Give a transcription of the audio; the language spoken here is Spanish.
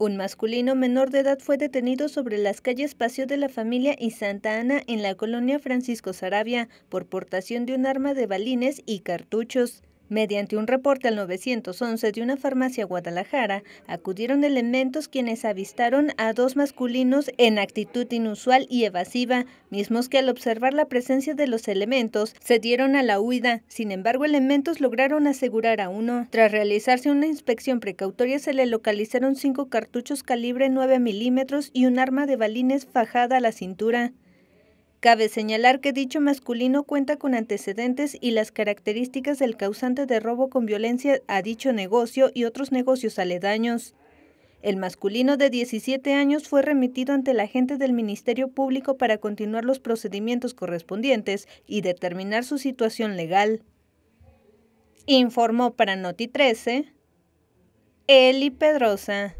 Un masculino menor de edad fue detenido sobre las calles Paseo de la Familia y Santa Ana en la colonia Francisco Sarabia por portación de un arma de balines y cartuchos. Mediante un reporte al 911 de una farmacia Guadalajara, acudieron elementos quienes avistaron a dos masculinos en actitud inusual y evasiva, mismos que al observar la presencia de los elementos se dieron a la huida. Sin embargo, elementos lograron asegurar a uno. Tras realizarse una inspección precautoria, se le localizaron cinco cartuchos calibre 9 milímetros y un arma de balines fajada a la cintura. Cabe señalar que dicho masculino cuenta con antecedentes y las características del causante de robo con violencia a dicho negocio y otros negocios aledaños. El masculino de 17 años fue remitido ante la agente del Ministerio Público para continuar los procedimientos correspondientes y determinar su situación legal. Informó para Noti 13 Eli Pedrosa.